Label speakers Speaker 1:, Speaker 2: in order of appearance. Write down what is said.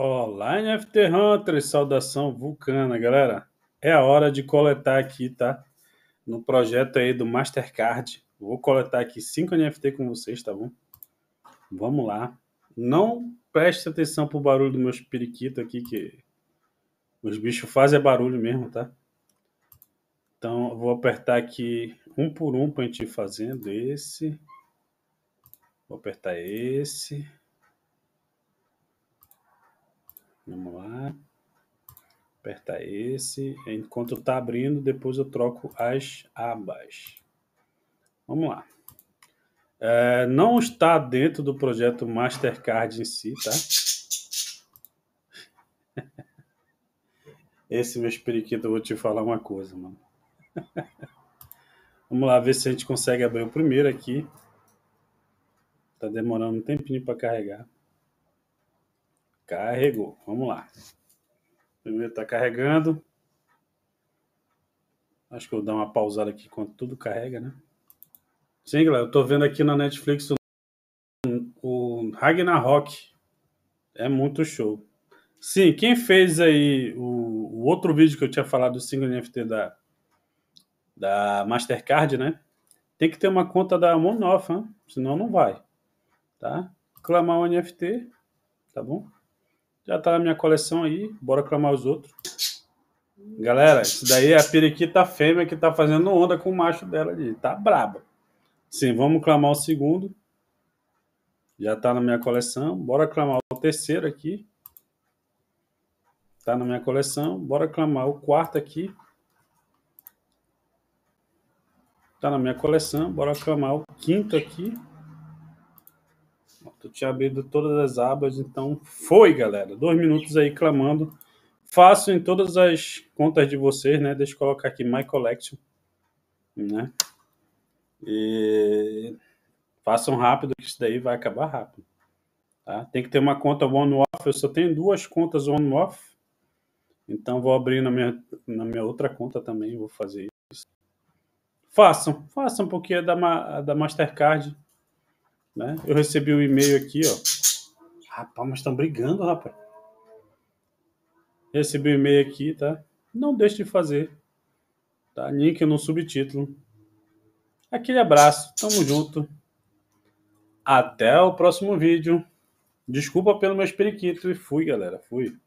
Speaker 1: Olá, NFT Hunters, saudação vulcana, galera. É a hora de coletar aqui, tá? No projeto aí do Mastercard. Vou coletar aqui 5 NFT com vocês, tá bom? Vamos lá. Não preste atenção pro barulho dos meus periquitos aqui, que os bichos fazem barulho mesmo, tá? Então, vou apertar aqui um por um pra gente ir fazendo. Esse. Vou apertar esse. Vamos lá. Apertar esse. Enquanto está abrindo, depois eu troco as abas. Vamos lá. É, não está dentro do projeto Mastercard em si, tá? Esse meu periquito, eu vou te falar uma coisa, mano. Vamos lá ver se a gente consegue abrir o primeiro aqui. Tá demorando um tempinho para carregar. Carregou. Vamos lá. Primeiro está carregando. Acho que eu vou dar uma pausada aqui enquanto tudo carrega, né? Sim, galera, eu tô vendo aqui na Netflix o, o Ragnarok. É muito show. Sim, quem fez aí o, o outro vídeo que eu tinha falado do single NFT da, da Mastercard, né? Tem que ter uma conta da Monofa, senão não vai. Tá? Clamar o NFT, tá bom? Já tá na minha coleção aí, bora clamar os outros. Galera, isso daí é a periquita tá fêmea que tá fazendo onda com o macho dela ali. Tá braba. Sim, vamos clamar o segundo. Já tá na minha coleção. Bora clamar o terceiro aqui. Tá na minha coleção. Bora clamar o quarto aqui. Tá na minha coleção. Bora clamar o quinto aqui. Tu tinha abrido todas as abas, então foi, galera. Dois minutos aí clamando. Faço em todas as contas de vocês, né? Deixa eu colocar aqui My Collection, né? E façam rápido, que isso daí vai acabar rápido. Tá? Tem que ter uma conta one-off. Eu só tenho duas contas one-off. Então vou abrir na minha, na minha outra conta também, vou fazer isso. Façam, façam, porque é da, da Mastercard né? Eu recebi o um e-mail aqui, ó. Rapaz, mas estão brigando, rapaz. Recebi o um e-mail aqui, tá? Não deixe de fazer. Tá? Link no subtítulo. Aquele abraço, tamo junto. Até o próximo vídeo. Desculpa pelo meu espiriquito e fui, galera. Fui.